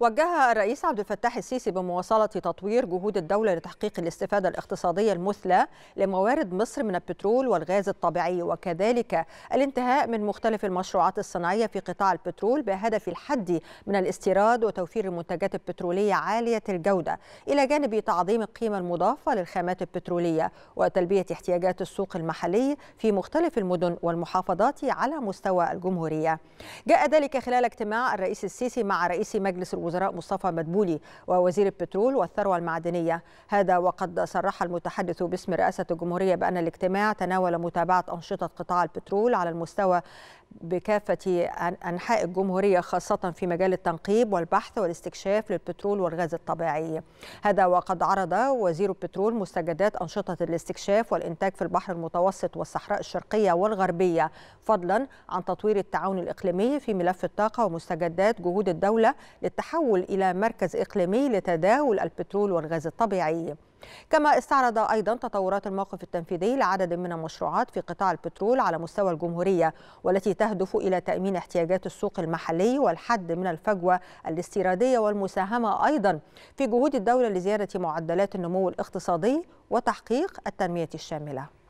وجه الرئيس عبد الفتاح السيسي بمواصلة تطوير جهود الدولة لتحقيق الاستفادة الاقتصادية المثلى لموارد مصر من البترول والغاز الطبيعي وكذلك الانتهاء من مختلف المشروعات الصناعية في قطاع البترول بهدف الحد من الاستيراد وتوفير المنتجات البترولية عالية الجودة إلى جانب تعظيم القيمة المضافة للخامات البترولية وتلبية احتياجات السوق المحلي في مختلف المدن والمحافظات على مستوى الجمهورية جاء ذلك خلال اجتماع الرئيس السيسي مع رئيس مجلس الوزراء الوزراء مصطفى مدبولي ووزير البترول والثروة المعدنية هذا وقد صرح المتحدث باسم رئاسة الجمهورية بأن الاجتماع تناول متابعة أنشطة قطاع البترول على المستوى بكافة أنحاء الجمهورية خاصة في مجال التنقيب والبحث والاستكشاف للبترول والغاز الطبيعي هذا وقد عرض وزير البترول مستجدات أنشطة الاستكشاف والإنتاج في البحر المتوسط والصحراء الشرقية والغربية فضلا عن تطوير التعاون الإقليمي في ملف الطاقة ومستجدات جهود الدولة للتحول إلى مركز إقليمي لتداول البترول والغاز الطبيعي كما استعرض أيضا تطورات الموقف التنفيذي لعدد من المشروعات في قطاع البترول على مستوى الجمهورية والتي تهدف إلى تأمين احتياجات السوق المحلي والحد من الفجوة الاستيرادية والمساهمة أيضا في جهود الدولة لزيادة معدلات النمو الاقتصادي وتحقيق التنمية الشاملة